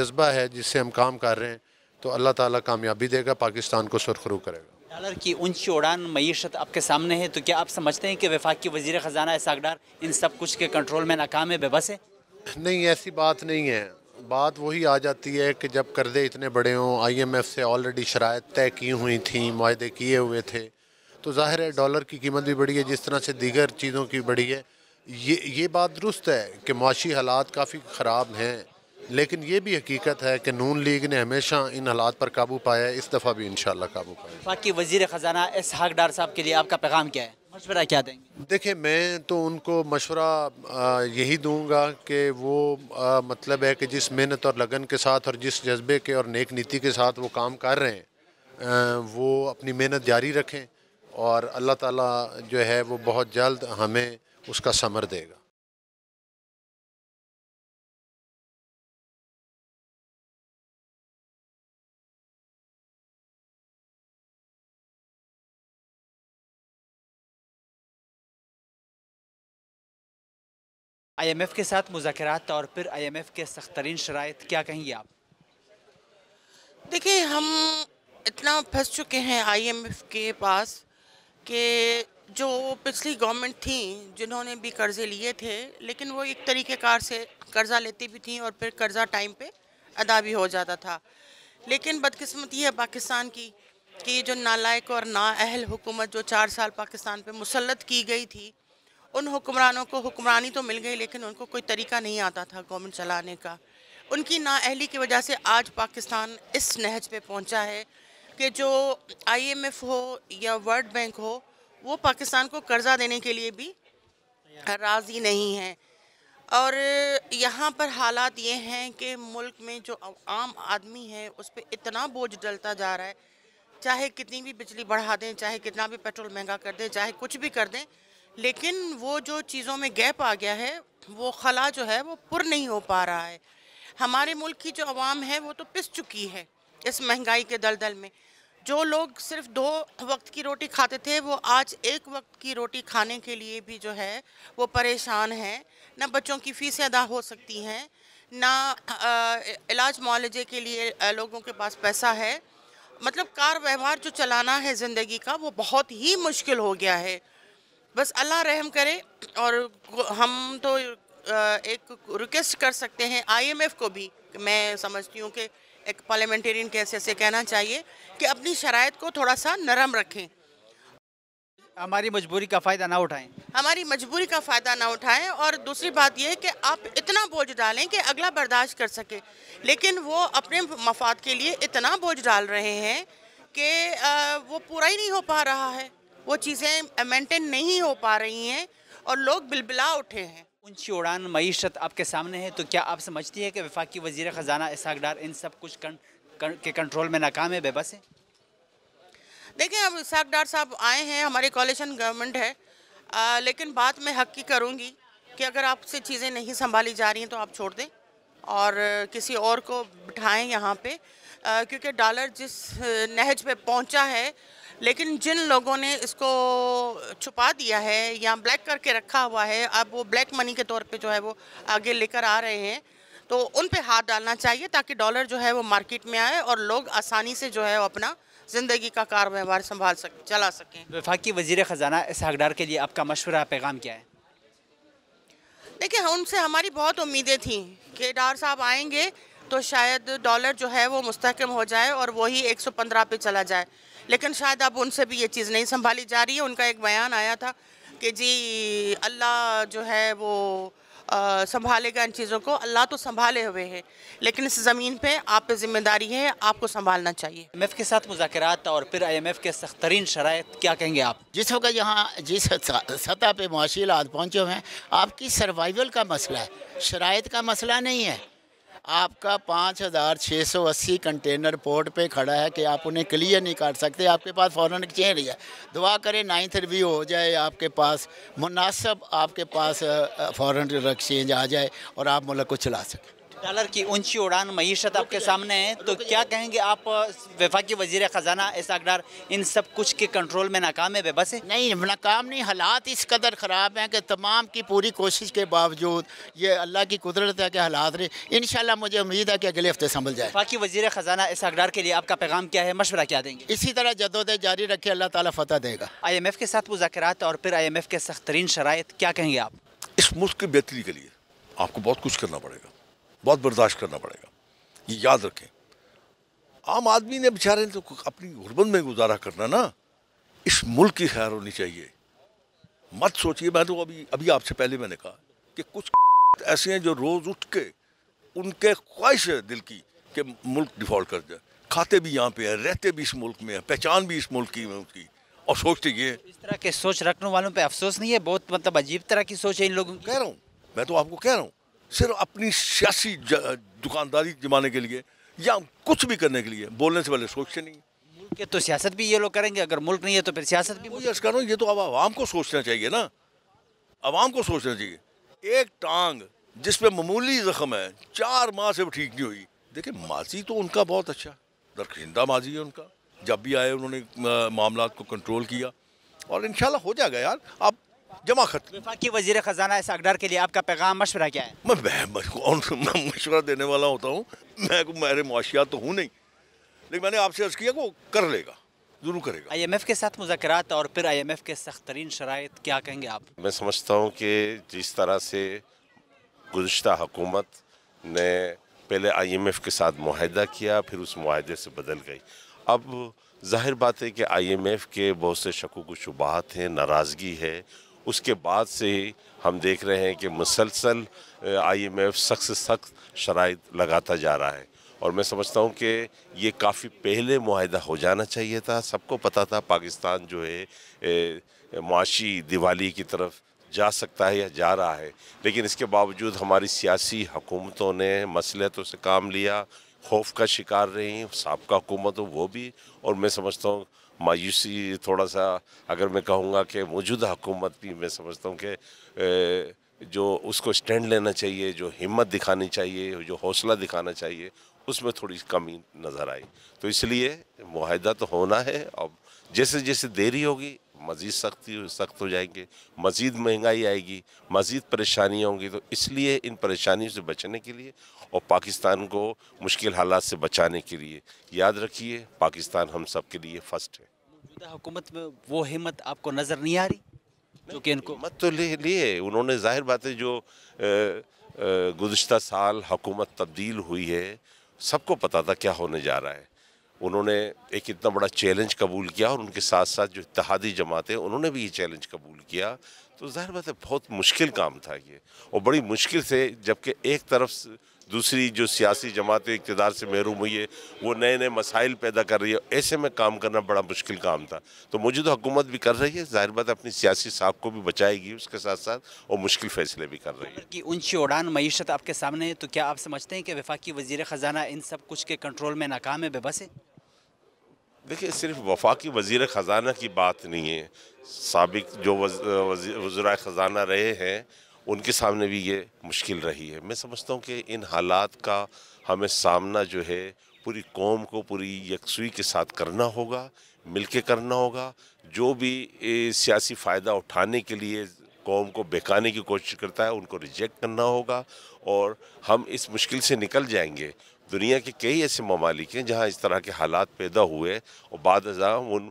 जज्बा है जिससे हम काम कर रहे हैं तो अल्लाह ताला कामयाबी देगा पाकिस्तान को सुरखरू करेगा डॉलर की ऊंची उड़ान मीशत आपके सामने है तो क्या आप समझते हैं कि वफाकी वजीर ख़जाना सागडार इन सब कुछ के कंट्रोल में नाकाम है बेबस है नहीं ऐसी बात नहीं है बात वही आ जाती है कि जब कर्जे इतने बड़े हों आई एम एफ़ से ऑलरेडी शराय तय की हुई थी माहे किए हुए थे तो जाहिर है डॉलर की कीमत भी बढ़ी है जिस तरह से दीगर चीज़ों की बढ़ी है ये ये बात दुरुस्त है कि माशी हालात काफ़ी ख़राब हैं लेकिन ये भी हकीकत है कि नून लीग ने हमेशा इन हालात पर काबू पाया इस दफ़ा भी इन काबू पाया बाकी वजीर ख़जाना इस हक साहब के लिए आपका पैगाम क्या है मशवरा क्या देंगे देखिए मैं तो उनको मशवरा यही दूंगा कि वो आ, मतलब है कि जिस मेहनत और लगन के साथ और जिस जज्बे के और नेक नीति के साथ वो काम कर रहे हैं आ, वो अपनी मेहनत जारी रखें और अल्लाह ताला जो है वो बहुत जल्द हमें उसका समर देगा आईएमएफ के साथ मुजात और फिर आईएमएफ के सख्त तरीन शरात क्या कहेंगे आप देखिए हम इतना फंस चुके हैं आईएमएफ के पास कि जो पिछली गवर्नमेंट थी जिन्होंने भी कर्ज़े लिए थे लेकिन वो एक तरीक़ेकार से कर्ज़ा लेती भी थी और फिर कर्ज़ा टाइम पे अदा भी हो जाता था लेकिन बदकिस्मती है पाकिस्तान की कि जो नालायक और नाअहल हुकूमत जो चार साल पाकिस्तान पे मुसलत की गई थी उन हुक्मरानों को हुक्मरानी तो मिल गई लेकिन उनको कोई तरीका नहीं आता था गवर्नमेंट चलाने का उनकी नाअहली की वजह से आज पाकिस्तान इस नहज पे पहुंचा है कि जो आईएमएफ हो या वर्ल्ड बैंक हो वो पाकिस्तान को कर्जा देने के लिए भी राज़ी नहीं है और यहाँ पर हालात ये हैं कि मुल्क में जो आम आदमी है उस पर इतना बोझ डलता जा रहा है चाहे कितनी भी बिजली बढ़ा दें चाहे कितना भी पेट्रोल महंगा कर दें चाहे कुछ भी कर दें लेकिन वो जो चीज़ों में गैप आ गया है वो खला जो है वो पुर नहीं हो पा रहा है हमारे मुल्क की जो आवाम है वो तो पिस चुकी है इस महंगाई के दलदल में जो लोग सिर्फ दो वक्त की रोटी खाते थे वो आज एक वक्त की रोटी खाने के लिए भी जो है वो परेशान हैं ना बच्चों की फ़ीसें अदा हो सकती हैं ना आ, इलाज मुआलजे के लिए लोगों के पास पैसा है मतलब कार व्यवहार जो चलाना है ज़िंदगी का वो बहुत ही मुश्किल हो गया है बस अल्लाह रहम करे और हम तो एक रिक्वेस्ट कर सकते हैं आईएमएफ को भी मैं समझती हूँ कि एक पार्लियामेंटेरियन कैसे से कहना चाहिए कि अपनी शराय को थोड़ा सा नरम रखें हमारी मजबूरी का फ़ायदा ना उठाएं हमारी मजबूरी का फ़ायदा ना उठाएं और दूसरी बात यह है कि आप इतना बोझ डालें कि अगला बर्दाश्त कर सके लेकिन वो अपने मफाद के लिए इतना बोझ डाल रहे हैं कि वो पूरा ही नहीं हो पा रहा है वो चीज़ें मेंटेन नहीं हो पा रही हैं और लोग बिलबिला उठे हैं ऊंची उड़ान मीशत आपके सामने है तो क्या आप समझती है कि वफाकी वजी ख़जाना इसहाक डार इन सब कुछ कन, कन, के कंट्रोल में नाकाम है बेबस है देखिए अब इसहाक डार साहब आए हैं हमारे कॉलेशन गवर्नमेंट है आ, लेकिन बात मैं हक की करूँगी कि अगर आपसे चीज़ें नहीं संभाली जा रही हैं तो आप छोड़ दें और किसी और को बिठाएं यहाँ पे आ, क्योंकि डॉलर जिस नहज पे पहुँचा है लेकिन जिन लोगों ने इसको छुपा दिया है या ब्लैक करके रखा हुआ है अब वो ब्लैक मनी के तौर पे जो है वो आगे लेकर आ रहे हैं तो उन पे हाथ डालना चाहिए ताकि डॉलर जो है वो मार्केट में आए और लोग आसानी से जो है वो अपना ज़िंदगी का कार व्यवहार संभाल सक चला सकें वफाकी वजीर ख़जाना हकदार के लिए आपका मशवरा पैगाम क्या है देखिए हाँ, उनसे हमारी बहुत उम्मीदें थी कि डार साहब आएंगे तो शायद डॉलर जो है वो मुस्तकम हो जाए और वही 115 पे चला जाए लेकिन शायद अब उनसे भी ये चीज़ नहीं संभाली जा रही है उनका एक बयान आया था कि जी अल्लाह जो है वो आ, संभालेगा इन चीज़ों को अल्लाह तो संभाले हुए हैं लेकिन इस ज़मीन पे आप पे जिम्मेदारी है आपको संभालना चाहिए एम के साथ मुजात और फिर आई एम एफ के सख्त तरीन शराय क्या कहेंगे आप जिस वक्त यहाँ जिस सतह पर मुआशी आज पहुँचे हुए हैं आपकी सर्वाइवल का मसला है शराय का मसला नहीं है आपका पाँच हज़ार छः सौ अस्सी कंटेनर पोर्ट पे खड़ा है कि आप उन्हें क्लियर नहीं कर सकते आपके पास फॉरन एक्सचेंज है दुआ करें नाइन्थ रिव्यू हो जाए आपके पास मुनासब आपके पास फ़ौर एक्सचेंज आ जाए और आप मुल्क को चला सकें डॉलर की ऊंची उड़ान मीशत आपके सामने है तो क्या कहेंगे आप की वजीर ख़जाना इसकडार इन सब कुछ के कंट्रोल में नाकाम है बेबस है नहीं नाकाम नहीं हालात इस कदर ख़राब हैं कि तमाम की पूरी कोशिश के बावजूद ये अल्लाह की कुदरत है कि हालात रहे इन मुझे उम्मीद है कि अगले हफ्ते संभल जाए बाकी वजीर ख़जाना अकदार के लिए आपका पैगाम क्या है मशवरा क्या देंगे इसी तरह जदोद जारी रखे अल्लाह ताली फतह देगा आई एम एफ़ के साथ मुजाकर और फिर आई एम एफ़ के सख्त तरीन शराय क्या कहेंगे आप इस मुल्क की बेहतरी के लिए आपको बहुत कुछ करना पड़ेगा बहुत बर्दाश्त करना पड़ेगा ये याद रखें आम आदमी ने बेचारे तो अपनी गुरबंद में गुजारा करना ना इस मुल्क की खैर होनी चाहिए मत सोचिए मैं तो अभी अभी आपसे पहले मैंने कहा कि कुछ ऐसे हैं जो रोज़ उठ के उनके ख्वाहिश है दिल की कि मुल्क डिफ़ॉल्ट कर जाए खाते भी यहाँ पे है रहते भी इस मुल्क में है पहचान भी इस मुल्क की उनकी और सोचते ये तो इस तरह के सोच रखने वालों पे अफसोस नहीं है बहुत मतलब अजीब तरह की सोच है इन लोगों की कह रहा हूँ मैं तो आपको कह रहा हूँ सिर्फ अपनी सियासी दुकानदारी जमाने के लिए या कुछ भी करने के लिए बोलने से पहले सोचते नहीं मुल्क के तो सियासत भी ये लोग करेंगे अगर मुल्क नहीं है तो फिर सियासत भी मुझे तो कर ये तो अब आवाम को सोचना चाहिए ना आवाम को सोचना चाहिए एक टांग जिसमें ममूली मामूली ज़ख्म है चार माह से वो ठीक नहीं हुई देखिए माजी तो उनका बहुत अच्छा दरखिंदा माजी है उनका जब भी आए उन्होंने मामला को कंट्रोल किया और इन हो जाएगा यार आप जमा खत की वजी खजाना इस अकडार के लिए आपका पैगाम मशवरा क्या है मैं, मैं कौन मैं मशवरा देने वाला होता हूँ मैं मेरे मुआशियात तो हूँ नहीं लेकिन मैंने आपसे अर्ज़ किया वो कर लेगा जरूर करेगा आई एम एफ़ के साथ मुजाकर और फिर आई एम एफ़ के सख्त तरीन शराय क्या कहेंगे आप मैं समझता हूँ कि जिस तरह से गुज्त हुकूमत ने पहले आई एम एफ़ के साथ माहिदा किया फिर उस माहे से बदल गई अब जाहिर बात है कि आई एम एफ़ के बहुत से शकूक शुबात हैं नाराज़गी है उसके बाद से ही हम देख रहे हैं कि मुसलसल आईएमएफ सख्त से सख्त शराइ लगाता जा रहा है और मैं समझता हूँ कि ये काफ़ी पहले माहदा हो जाना चाहिए था सबको पता था पाकिस्तान जो है माशी दिवाली की तरफ जा सकता है या जा रहा है लेकिन इसके बावजूद हमारी सियासी हुकूमतों ने मसले तो से काम लिया खौफ का शिकार रही सबका हुकूमत हो वो भी और मैं समझता हूँ मायूसी थोड़ा सा अगर मैं कहूँगा कि मौजूदा हुकूमत भी मैं समझता हूँ कि जो उसको स्टैंड लेना चाहिए जो हिम्मत दिखानी चाहिए जो हौसला दिखाना चाहिए उसमें थोड़ी कमी नज़र आई तो इसलिए माहिदा तो होना है अब जैसे जैसे देरी होगी मज़ीद सख्ती सख्त हो जाएंगे मज़ीद महंगाई आएगी मज़ीद परेशानियाँ होंगी तो इसलिए इन परेशानियों से बचने के लिए और पाकिस्तान को मुश्किल हालात से बचाने के लिए याद रखिए पाकिस्तान हम सब के लिए फ़र्स्ट है मौजूदा हुकूमत में वो हिम्मत आपको नज़र नहीं आ रही जो कि इनको मत तो ले लिए उन्होंने जाहिर बात है जो गुज्त साल हुकूमत तब्दील हुई है सबको पता था क्या होने जा रहा है उन्होंने एक इतना बड़ा चैलेंज कबूल किया और उनके साथ साथ जो इतिहादी जमातें उन्होंने भी ये चैलेंज कबूल किया तो जाहिर बात है बहुत मुश्किल काम था ये और बड़ी मुश्किल से जबकि एक तरफ दूसरी जो सियासी जमातें इकतदार से महरूम हुई है वो नए नए मसाइल पैदा कर रही है ऐसे में काम करना बड़ा मुश्किल काम था तो मौजूदा तो हुकूमत भी कर रही है ज़ाहिर बात अपनी सियासी साख को भी बचाएगी उसके साथ साथ और मुश्किल फैसले भी कर रही है कि ऊंची उड़ान मीशत आपके सामने है तो क्या आप समझते हैं कि वफाकी वजीर ख़जाना इन सब कुछ के कंट्रोल में नाकाम है बेबस है देखिए सिर्फ वफाकी वजीर ख़जाना की बात नहीं है सबक जो वज़रा ख़जाना रहे हैं उनके सामने भी ये मुश्किल रही है मैं समझता हूँ कि इन हालात का हमें सामना जो है पूरी कौम को पूरी यकसुई के साथ करना होगा मिल के करना होगा जो भी सियासी फ़ायदा उठाने के लिए कौम को बेकाने की कोशिश करता है उनको रिजेक्ट करना होगा और हम इस मुश्किल से निकल जाएंगे दुनिया के कई ऐसे ममालिक हैं जहाँ इस तरह के हालात पैदा हुए और बाद उन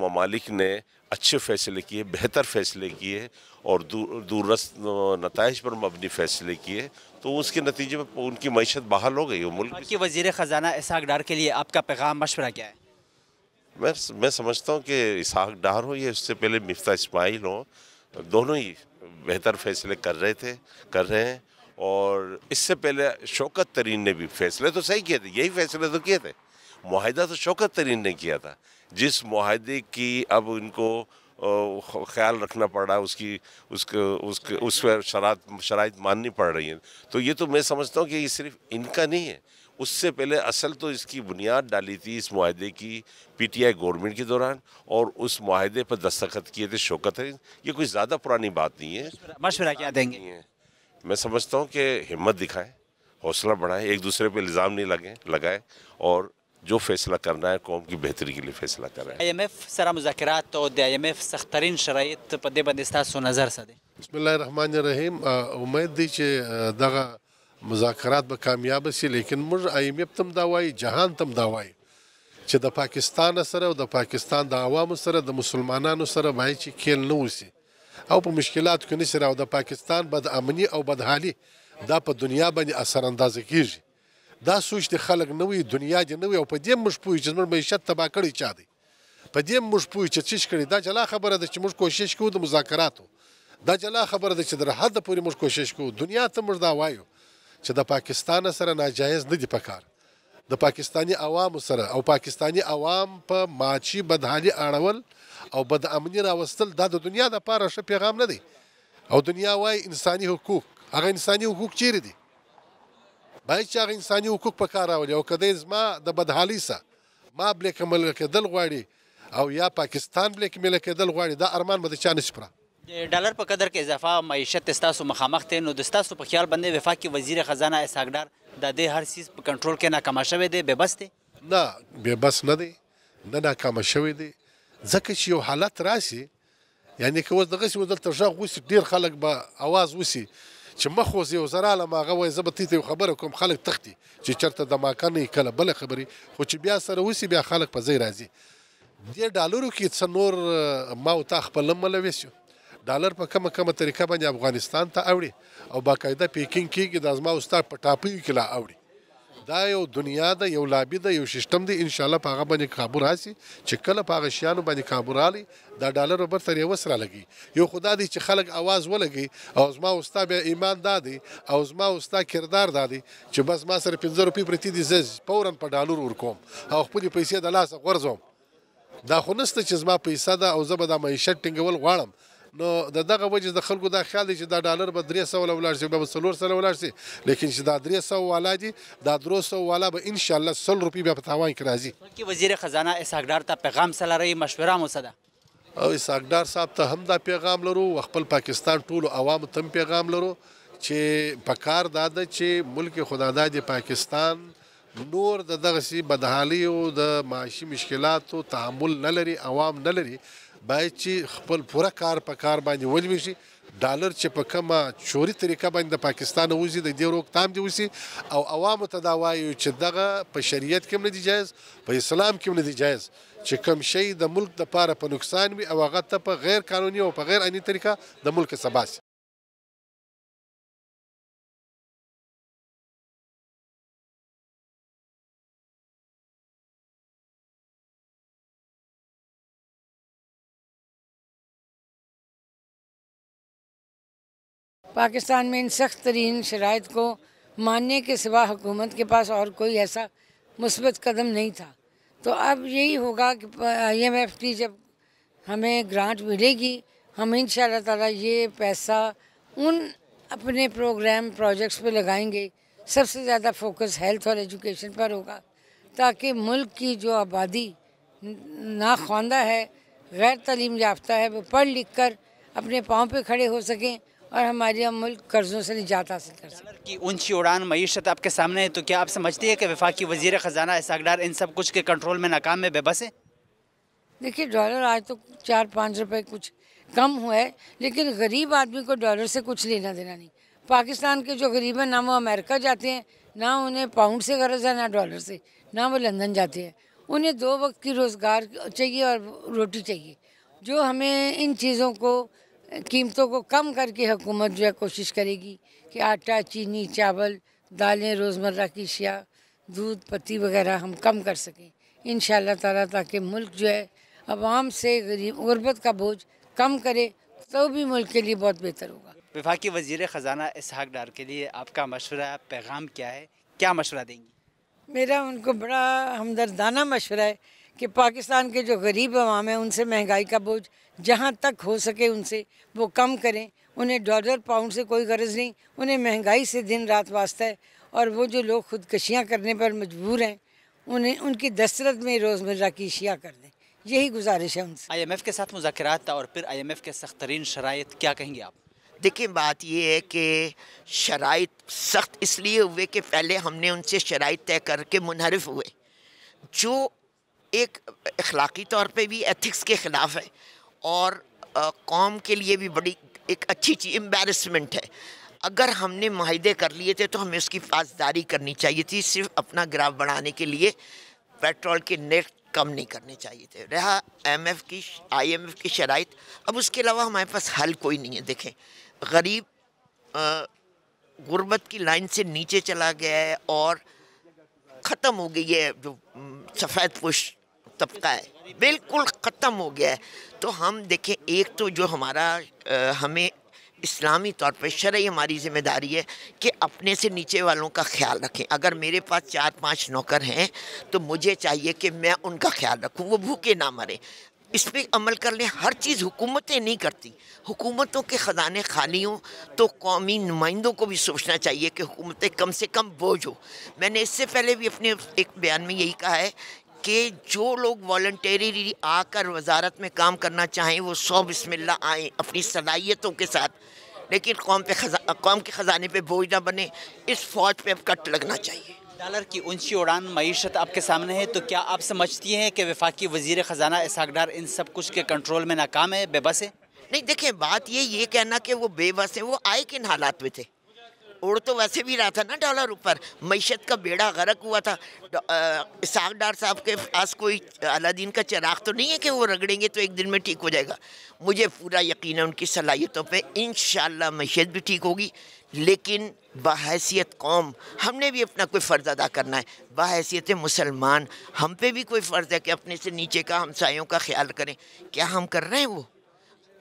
ममालिक ने अच्छे फैसले किए बेहतर फैसले किए और दूर दूरस्थ नतज पर मबनी फैसले किए तो उसके नतीजे में उनकी मीशत बहाल हो गई मुल्क की वजीर ख़जाना इसहाक डार के लिए आपका पैगाम मशवरा क्या है मैं मैं समझता हूँ कि इसहाक डार हो या उससे पहले मफ्ता इसमाइल हो दोनों ही बेहतर फैसले कर रहे थे कर रहे हैं और इससे पहले शौकत तरीन ने भी फैसले तो सही किए थे यही फैसले तो किए थे माहिदा तो शौकत तरीन ने किया था जिस माहदे की अब उनको ख्याल रखना पड़ रहा है उसकी उसके उसके उस पर शरात शराइ माननी पड़ रही है तो ये तो मैं समझता हूँ कि ये सिर्फ इनका नहीं है उससे पहले असल तो इसकी बुनियाद डाली थी इस माहदे की पीटीआई गवर्नमेंट के दौरान और उस माहदे पर दस्तखत किए थे शौकत है ये कोई ज़्यादा पुरानी बात नहीं है मशवरा क्या देंगे मैं समझता हूँ कि हिम्मत दिखाएं हौसला बढ़ाएं एक दूसरे पर इल्ज़ाम नहीं लगें लगाएँ और जो फैसला करना है कौम की बेहतरी के लिए फैसला कर रहा है आई एम एफ سره مذاکرات او د ایم ایف سخترین شرایط په دې باندې تاسو نظر څه دی بسم الله الرحمن الرحیم امید دی چې دغه مذاکرات به کامیاب شي لیکن موږ ایم ایف تم دا وایي جهان تم دا وایي چې د پاکستان سره او د پاکستان د عوامو سره د مسلمانانو سره باید چې کېل نه وسی او په مشکلاتو کې نه سره او د پاکستان بد امني او بدحالي دا په دنیا باندې اثر انداز کیږي دا سوچ د خلک نه وي دنیا دې نه وي او په دې موږ پوي چې زموږ معیشت تباه کړی چا دی په دې موږ پوي چې څه کړی دا جلا خبره ده چې موږ کوشش کوو د مذاکراتو دا جلا خبره ده چې در حد پورې موږ کوشش کوو دنیا ته موږ دا وایو چې د پاکستان سره ناجایز نه دی پکار د پاکستانی عوام سره او پاکستانی عوام په ماچی بدحالي اړول او بد امنی راوستل دا د دنیا د پاره ښه پیغام نه دی او دنیا وای انساني حقوق هغه انساني حقوق چیرې دي باید چې هغه انساني حقوق په کار راولي او کدی زما د بدحالۍ سه ما بلیک مل کېدل غواړي او یا پاکستان بلیک مل کېدل غواړي دا ارمان به د چا نشي پوره ډالر په قدر کې اضافه معیشت ستاسو مخامخ ته نو د ستاسو په خیال باندې وفاقي وزیر خزانه اسحاقدار د دې هر سیس په کنټرول کې ناکام شوی دی به بس دی نه به بس نه دی نه ناکام شوی دی ځکه چې یو حالت راسي یعنی که اوس دغه څه ودل تر ځغ وسی ډیر خلک به आवाज وسی چې مخوز یو زراله ماغه وای زبتی ته خبره کوم خلک تختی چې چرته د ماکنه کله بل خبري خو چې بیا سره وسی بیا خلک په ځای راځي د ډالرو کې څنور ما او تا خپل ملويسو ډالر په کومه کومه طریقه باندې افغانستان ته اوړي او باقاعده پیکینګ کېږي د ازما استاد په ټاپي کې لا اوړي دا یو دنیا ده یو لابي ده یو سیستم دی ان شاء الله په هغه باندې قابو راسي چې کله په هغه شیانو باندې قابو رالي دا ډالر به تر یو سره لګي یو خدا دی چې خلک आवाज ولګي او زما اوستا بیا ایمان دادي او زما اوستا کردار دادي چې بس ما سره 15 روپۍ پرتی دي زز پورن په ډالر ورکوم او خپل پیسې د لاس غورځوم دا خو نسته چې زما پیسې ده او زه به د معیشت ټینګول غواړم نو د دغه وجه د خلکو دا خیال دی چې دا ډالر به 300 ولاړ شي به 400 ولاړ شي لیکن چې دا 300 والا دي دا 300 والا به ان شاء الله 100 روپیه په تاوان کې راځي کی وزیر خزانه اسحاقدار ته پیغام سره ری مشوره مو سده او اسحاقدار صاحب ته هم دا پیغام لرو خپل پاکستان ټولو عوام ته پیغام لرو چې په کار داده چې ملک خدادا دی پاکستان نور د دغه سي بدحالي او د معاشي مشکلاتو تحمل نه لري عوام نه لري باید چې خپل پوره کار په کار باندې ولوي شي ډالر چې په کومه چوري طریقه باندې د پاکستان وزي د دې روک تام دی وسی او عوامو ته دا وایو چې دغه په شریعت کې نه دی جایز په اسلام کې نه دی جایز چې کم شی د ملک د پاره په پا نقصان وي او هغه ته په غیر قانوني او په غیر اني طریقه د ملک سباسي पाकिस्तान में इन सख्त तरीन शराइ को मानने के सिवा हुकूमत के पास और कोई ऐसा मुसबत कदम नहीं था तो अब यही होगा कि आई एम एफ़ की जब हमें ग्रांट मिलेगी हम इन ताला ये पैसा उन अपने प्रोग्राम प्रोजेक्ट्स पे लगाएंगे सबसे ज़्यादा फोकस हेल्थ और एजुकेशन पर होगा ताकि मुल्क की जो आबादी नाखवानदा है गैर तलीम याफ्ता है वो पढ़ लिख कर अपने पाँव पे खड़े हो सकें और हमारी मुल्क कर्जों से निजात हासिल कर सकते की ऊंची उड़ान मीशत आपके सामने है तो क्या आप समझती है कि वफाकी वजीर ख़जाना इसकडार इन सब कुछ के कंट्रोल में नाकाम में बेबस है देखिए डॉलर आज तो चार पाँच रुपये कुछ कम हुआ है लेकिन गरीब आदमी को डॉलर से कुछ लेना देना नहीं पाकिस्तान के जो गरीब हैं ना वो अमेरिका जाते हैं ना उन्हें पाउंड से गर्ज है ना डॉलर से ना वो लंदन जाते हैं उन्हें दो वक्त की रोज़गार चाहिए और रोटी चाहिए जो हमें इन चीज़ों को कीमतों को कम करके हुकूमत जो है कोशिश करेगी कि आटा चीनी चावल दालें रोज़मर्रा की शिया दूध पत्ती वगैरह हम कम कर सकें इन ताला ताकि मुल्क जो है आवाम से गरीब गुरबत का बोझ कम करे तो भी मुल्क के लिए बहुत बेहतर होगा विफाकी वजीर ख़जाना इसहाक डार के लिए आपका मशवरा पैगाम क्या है क्या मशवरा देंगी मेरा उनको बड़ा हमदर्दाना मशवरा है कि पाकिस्तान के जो गरीब अवाम हैं उनसे महंगाई का बोझ जहाँ तक हो सके उनसे वो कम करें उन्हें डॉलर पाउंड से कोई गरज नहीं उन्हें महंगाई से दिन रात वास्ता है और वो जो लोग खुदकशियाँ करने पर मजबूर हैं उन्हें उनकी दस्तरत में रोज़मर्रा की अशिया कर दें यही गुजारिश है उनसे आई एम एफ़ के साथ मुजाकर था और फिर आई एम एफ़ के सख्त तरीन शराइ क्या कहेंगे आप देखिए बात यह है कि शराइ सख्त इसलिए हुए कि पहले हमने उनसे शराइ तय करके मुनहरफ हुए जो एक अखलाक़ी तौर पे भी एथिक्स के ख़िलाफ़ है और कौम के लिए भी बड़ी एक अच्छी चीज़ एम्बेरसमेंट है अगर हमने माहदे कर लिए थे तो हमें उसकी पासदारी करनी चाहिए थी सिर्फ अपना ग्राफ बढ़ाने के लिए पेट्रोल के नेट कम नहीं करने चाहिए थे रहा एम एफ़ की आई एम एफ़ की शराइ अब उसके अलावा हमारे पास हल कोई नहीं है देखें गरीब गुरबत की लाइन से नीचे चला गया है और ख़त्म हो गई है जो सफ़ेद पुश तबका है बिल्कुल ख़त्म हो गया है तो हम देखें एक तो जो हमारा आ, हमें इस्लामी तौर पर शर्य हमारी जिम्मेदारी है कि अपने से नीचे वालों का ख्याल रखें अगर मेरे पास चार पांच नौकर हैं तो मुझे चाहिए कि मैं उनका ख्याल रखूं वो भूखे ना मरें इस पर अमल कर लें हर चीज़ हुकूमतें नहीं करती हुकूमतों के ख़जाने खाली हों तो कौमी नुमाइंदों को भी सोचना चाहिए कि हुकूमतें कम से कम बोझ हो मैंने इससे पहले भी अपने एक बयान में यही कहा है कि जो लोग वॉल्टरी आकर वजारत में काम करना चाहें वो सौ बिस्मिल्ला आए अपनी सलाहियतों के साथ लेकिन कौम पे खजा कौम के ख़जाने पे बोझ ना बने इस फौज पे अब कट लगना चाहिए डॉलर की ऊंची उड़ान मीशत आपके सामने है तो क्या आप समझती हैं कि वफाकी वजीर ख़जाना इसहाकडार इन सब कुछ के कंट्रोल में नाकाम है बेबस है नहीं देखें बात ये ये कहना कि वो बेबस है वो आए किन हालात में थे उड़ तो वैसे भी रहा था ना डॉलर ऊपर मीशत का बेड़ा गरक हुआ था डार साहब के पास कोई अलादीन का चिराग तो नहीं है कि वो रगड़ेंगे तो एक दिन में ठीक हो जाएगा मुझे पूरा यकीन है उनकी सलाहियतों पर इन मीशत भी ठीक होगी लेकिन बाहसीत कौम हमने भी अपना कोई फ़र्ज़ अदा करना है बाहसीत मुसलमान हम पे भी कोई फ़र्ज़ है कि अपने से नीचे का हमसायों का ख्याल करें क्या हम कर रहे हैं वो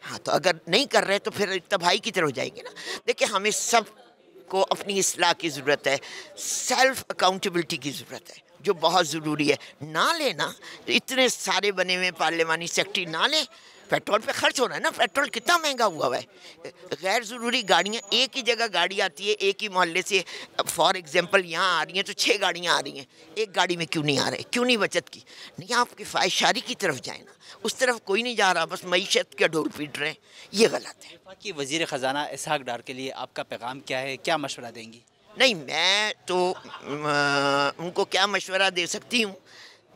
हाँ तो अगर नहीं कर रहे तो फिर तबाही की तरह हो जाएंगे ना देखिए हमें सब को अपनी असलाह की ज़रूरत है सेल्फ अकाउंटेबिलिटी की ज़रूरत है जो बहुत ज़रूरी है ना लेना तो इतने सारे बने हुए पार्लियामानी सेक्रेटरी ना लें पेट्रोल पे खर्च हो रहा है ना पेट्रोल कितना महंगा हुआ हुआ है गैर ज़रूरी गाड़ियाँ एक ही जगह गाड़ी आती है एक ही मोहल्ले से फॉर एग्जांपल यहाँ आ रही हैं तो छः गाड़ियाँ आ रही हैं एक गाड़ी में क्यों नहीं आ रहे क्यों नहीं बचत की नहीं आप किफ़ायशारी की तरफ जाए ना उस तरफ कोई नहीं जा रहा बस मीशत के ढोल पीट रहे हैं ये गलत है बाकी वजीर ख़जाना इसहाक डार के लिए आपका पैगाम क्या है क्या मशवरा देंगी नहीं मैं तो उनको क्या मशवरा दे सकती हूँ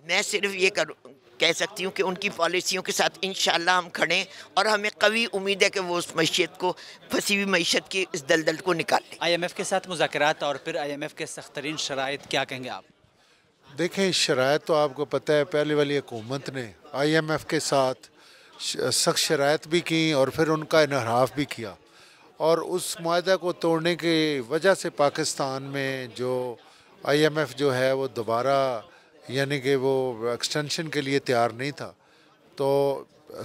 मैं सिर्फ ये कर कह सकती हूँ कि उनकी पॉलिसियों के साथ इन हम खड़े और हमें कभी उम्मीद है कि वो उस मीशत को फंसी हुई मीशत की इस दलदल को निकाल लें आई एम एफ़ के साथ मुजाकर और फिर आई एम एफ़ के सख्त तरीन क्या कहेंगे आप देखें शराय तो आपको पता है पहले वाली हुकूमत ने आईएमएफ के साथ सख्त शरात भी की और फिर उनका इनहराफ भी किया और उस माहे को तोड़ने की वजह से पाकिस्तान में जो आईएमएफ जो है वो दोबारा यानी कि वो एक्सटेंशन के लिए तैयार नहीं था तो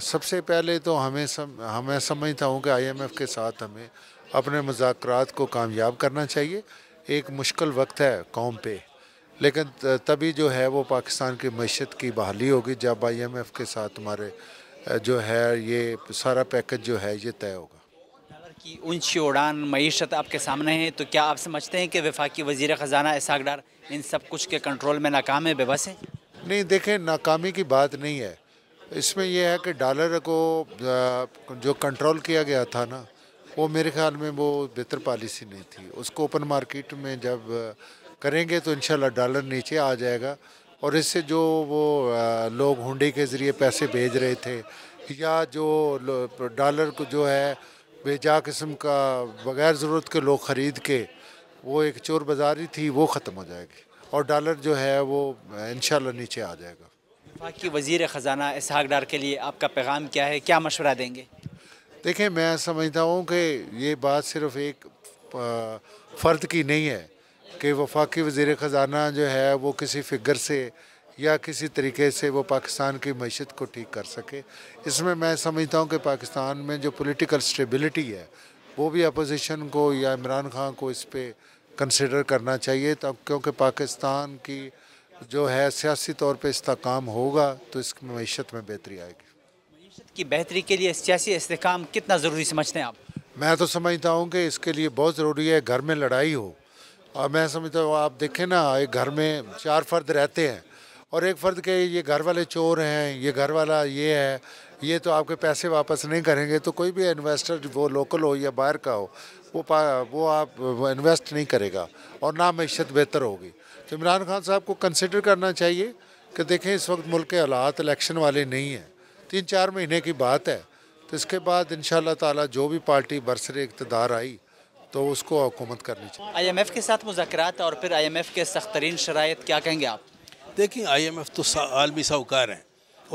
सबसे पहले तो हमें सम, हमें समझता हूँ कि आईएमएफ के साथ हमें अपने मजाक को कामयाब करना चाहिए एक मुश्किल वक्त है कौम पे लेकिन तभी जो है वो पाकिस्तान की मीशत की बहाली होगी जब आई एम एफ़ के साथ हमारे जो है ये सारा पैकेज जो है ये तय होगा की ऊंची उड़ान मीशत आपके सामने है तो क्या आप समझते हैं कि वफाकी वजी ख़जाना इसाकडार इन सब कुछ के कंट्रोल में नाकाम है बेबस है नहीं देखें नाकामी की बात नहीं है इसमें यह है कि डॉलर को जो कंट्रोल किया गया था ना वो मेरे ख्याल में वो बेहतर पॉलिसी नहीं थी उसको ओपन मार्केट में जब करेंगे तो इन डॉलर नीचे आ जाएगा और इससे जो वो लोग हुंडी के ज़रिए पैसे भेज रहे थे या जो डॉलर को जो है बेजा किस्म का बगैर ज़रूरत के लोग ख़रीद के वो एक चोर बाजारी थी वो ख़त्म हो जाएगी और डॉलर जो है वो इन नीचे आ जाएगा बाकी वज़ी ख़जाना इसहाक डार के लिए आपका पैगाम क्या है क्या मशवरा देंगे देखें मैं समझता हूँ कि ये बात सिर्फ़ एक फ़र्द की नहीं है कि वफाकी वजीर ख़जाना जो है वो किसी फिगर से या किसी तरीके से वो पाकिस्तान की मीशत को ठीक कर सके इसमें मैं समझता हूँ कि पाकिस्तान में जो पॉलिटिकल स्टेबिलिटी है वो भी अपोजिशन को या इमरान खान को इस पर कंसिडर करना चाहिए तब तो क्योंकि पाकिस्तान की जो है सियासी तौर पर इसकाम होगा तो इस मीशत में बेहतरी आएगी मीशत की बेहतरी के लिए सियासी इसकाम कितना ज़रूरी समझते हैं आप मैं तो समझता हूँ कि इसके लिए बहुत ज़रूरी है घर में लड़ाई हो और मैं समझता हूँ आप देखें ना एक घर में चार फर्द रहते हैं और एक फ़र्द के ये घर वाले चोर हैं ये घर वाला ये है ये तो आपके पैसे वापस नहीं करेंगे तो कोई भी इन्वेस्टर वो लोकल हो या बाहर का हो वो वो आप इन्वेस्ट नहीं करेगा और ना मीशत बेहतर होगी तो इमरान खान साहब को कंसिडर करना चाहिए कि देखें इस वक्त मुल्क के हालात इलेक्शन वाले नहीं हैं तीन चार महीने की बात है तो इसके बाद इन शाह जो भी पार्टी बरसर इकतदार आई तो उसको हुकूमत करनी चाहिए आई एम एफ़ के साथ मुजात और फिर आई एम एफ़ के सख्त तरीन शराइ क्या कहेंगे आप देखिए आई एम एफ़ तो आलमी साहूकार हैं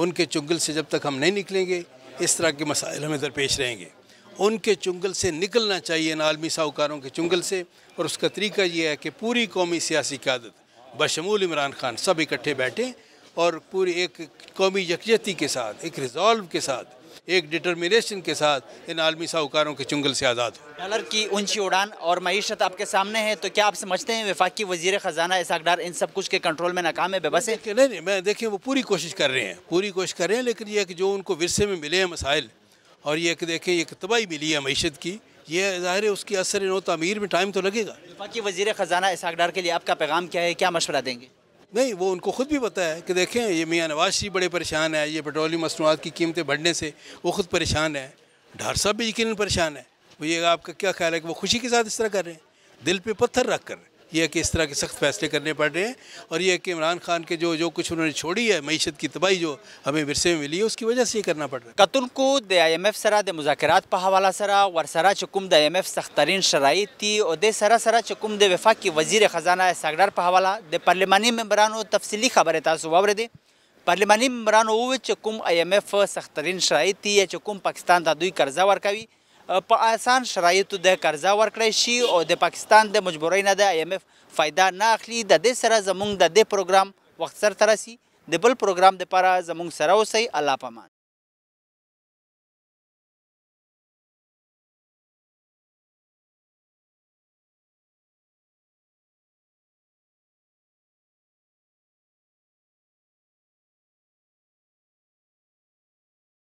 उनके चुंगल से जब तक हम नहीं निकलेंगे इस तरह के मसाइल हमें दरपेश रहेंगे उनके चुंगल से निकलना चाहिए इन आलमी साहूकारों के चुंगल से और उसका तरीका यह है कि पूरी कौमी सियासी क्यादत बशमूल इमरान खान सब इकट्ठे बैठें और पूरी एक कौमी यकजती के साथ एक रिजॉल्व के साथ एक डिटर्मिनेशन के साथ इन आलमी साहूकारों के चुंगल से आज़ाद हो डॉलर की ऊंची उड़ान और मीशत आपके सामने है तो क्या आप समझते हैं विफाक वजीर ख़जाना इसकडार इन सब कुछ के कंट्रोल में नाकाम है बेबस है नहीं नहीं मैं देखिए वो पूरी कोशिश कर रहे हैं पूरी कोशिश कर रहे हैं लेकिन यह कि जो उनको विरसे में मिले हैं मसाइल और ये कि देखें एक तबाही मिली है मीशत की ये ज़ाहिर है उसकी असर नो तमीर में टाइम तो लगेगा विफाक वजी ख़जाना इसकडार के लिए आपका पैगाम क्या है क्या मशवरा देंगे नहीं वो उनको ख़ुद भी पता है कि देखें ये मियाँ नवाज शरीफ बड़े परेशान है ये पेट्रोलियम मसनूआत की कीमतें बढ़ने से वो ख़ुद परेशान है ढार साहब भी यकीन परेशान है वो ये आपका क्या ख्याल है कि वो खुशी के साथ इस तरह कर रहे हैं दिल पे पत्थर रख कर रहे हैं यह कि इस तरह के सख्त फैसले करने पड़ रहे हैं और यह कि इमरान खान के जो जो कुछ उन्होंने छोड़ी है मीशत की तबाही जो हमें विरसे में मिली है उसकी वजह से ये करना पड़ रहा है कतुल को द आई एम एफ सरा दे मुजाकरात पर हवाला सरा वरसरा सरा चुकुम द एम एफ सख्त तरीन शराइ थी और दे सरा सरा चुकुम द वफा की वजीर खजाना सागडार पर हवाला द पार्लिमानी मम्बरान तफसली खबर है तासु वावर दे पार्लिमानी मम्बरान वो आई एम एफ सख्त तरीन शराइ थी या चुकुम पाकिस्तान दा दुई कर्जा ورکوي په آسان شرایطو د قرضه ورکړی شي او د پاکستان د مجبورۍ نه د آی ایم اف فایده نه اخلي د دې سره زموږ د دې پروګرام وخت سرته رسي د بل پروګرام دپاره زموږ سره اوسئ الله پامان